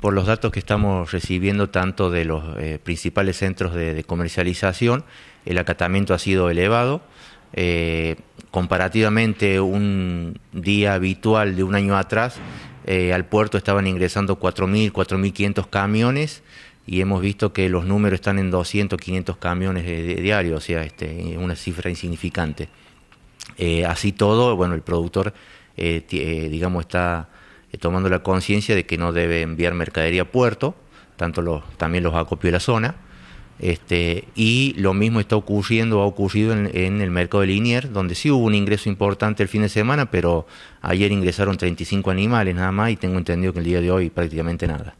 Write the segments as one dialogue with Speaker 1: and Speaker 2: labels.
Speaker 1: por los datos que estamos recibiendo tanto de los eh, principales centros de, comercialización, el acatamiento ha sido elevado. Eh, comparativamente un día habitual de un año atrás, eh, al puerto estaban ingresando 4.000, 4.500 camiones y hemos visto que los números están en 200, 500 camiones diarios, o sea, este, una cifra insignificante. así todo, bueno, el productor, digamos, está eh, tomando la conciencia de que no debe enviar mercadería a puerto, tanto los, también los acopió la zona. Este, y lo mismo está ocurriendo, ha ocurrido en, el mercado de Linier, donde sí hubo un ingreso importante el fin de semana, pero ayer ingresaron 35 animales nada más y tengo entendido que el día de hoy prácticamente nada.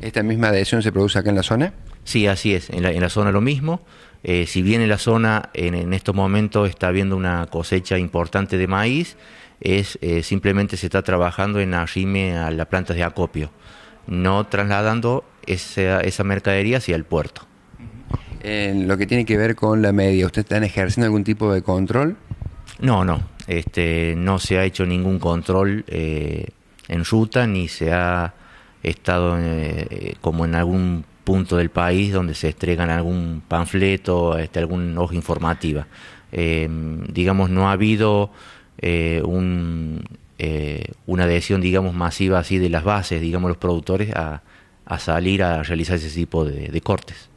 Speaker 1: ¿Esta misma adhesión se produce acá en la zona? Sí, así es, en la, zona lo mismo. Eh, si bien en la zona en, estos momentos está habiendo una cosecha importante de maíz, es eh, simplemente se está trabajando en arrime a las plantas de acopio, no trasladando esa, mercadería hacia el puerto. En lo que tiene que ver con la media, ¿usted está ejerciendo algún tipo de control? No, no. Este, no se ha hecho ningún control eh, en ruta ni se ha estado eh, como en algún punto del país donde se estregan algún panfleto, este, algún hoja informativa. Em, digamos, no ha habido eh, eh, una adhesión, digamos, masiva así de las bases, digamos, los productores a, salir a realizar ese tipo de cortes.